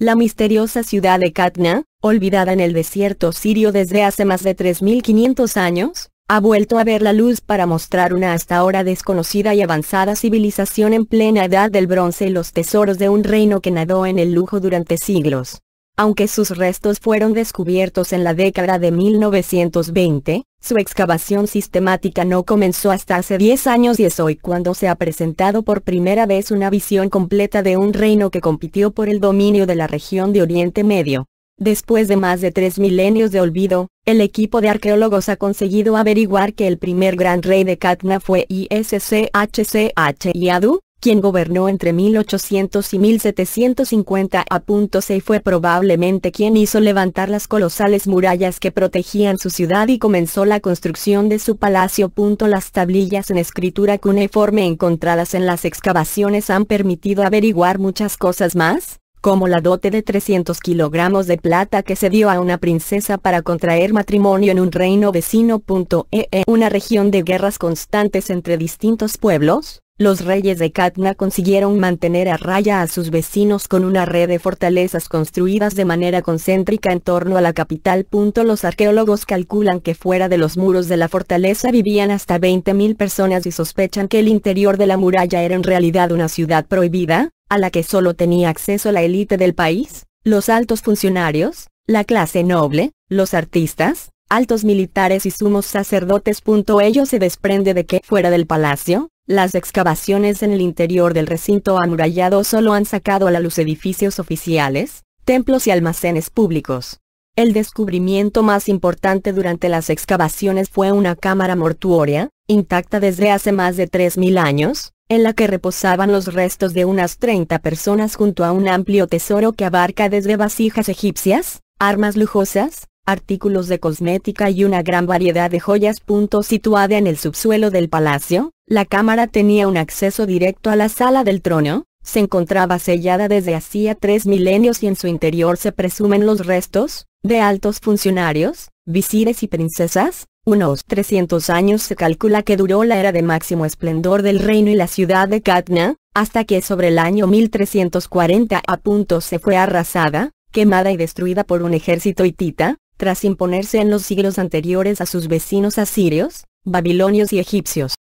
La misteriosa ciudad de Katna, olvidada en el desierto sirio desde hace más de 3.500 años, ha vuelto a ver la luz para mostrar una hasta ahora desconocida y avanzada civilización en plena edad del bronce y los tesoros de un reino que nadó en el lujo durante siglos. Aunque sus restos fueron descubiertos en la década de 1920, su excavación sistemática no comenzó hasta hace 10 años y es hoy cuando se ha presentado por primera vez una visión completa de un reino que compitió por el dominio de la región de Oriente Medio. Después de más de tres milenios de olvido, el equipo de arqueólogos ha conseguido averiguar que el primer gran rey de Katna fue ISCHCH quien gobernó entre 1800 y 1750 a punto y fue probablemente quien hizo levantar las colosales murallas que protegían su ciudad y comenzó la construcción de su palacio. Las tablillas en escritura cuneiforme encontradas en las excavaciones han permitido averiguar muchas cosas más, como la dote de 300 kilogramos de plata que se dio a una princesa para contraer matrimonio en un reino vecino. E e, una región de guerras constantes entre distintos pueblos, los reyes de Katna consiguieron mantener a raya a sus vecinos con una red de fortalezas construidas de manera concéntrica en torno a la capital. Los arqueólogos calculan que fuera de los muros de la fortaleza vivían hasta 20.000 personas y sospechan que el interior de la muralla era en realidad una ciudad prohibida, a la que solo tenía acceso la élite del país, los altos funcionarios, la clase noble, los artistas, altos militares y sumos sacerdotes. Ello se desprende de que fuera del palacio, las excavaciones en el interior del recinto amurallado solo han sacado a la luz edificios oficiales, templos y almacenes públicos. El descubrimiento más importante durante las excavaciones fue una cámara mortuoria, intacta desde hace más de 3.000 años, en la que reposaban los restos de unas 30 personas junto a un amplio tesoro que abarca desde vasijas egipcias, armas lujosas, artículos de cosmética y una gran variedad de joyas. situada en el subsuelo del palacio, la cámara tenía un acceso directo a la sala del trono, se encontraba sellada desde hacía tres milenios y en su interior se presumen los restos, de altos funcionarios, visires y princesas, unos 300 años se calcula que duró la era de máximo esplendor del reino y la ciudad de Katna, hasta que sobre el año 1340 a punto se fue arrasada, quemada y destruida por un ejército hitita, tras imponerse en los siglos anteriores a sus vecinos asirios, babilonios y egipcios.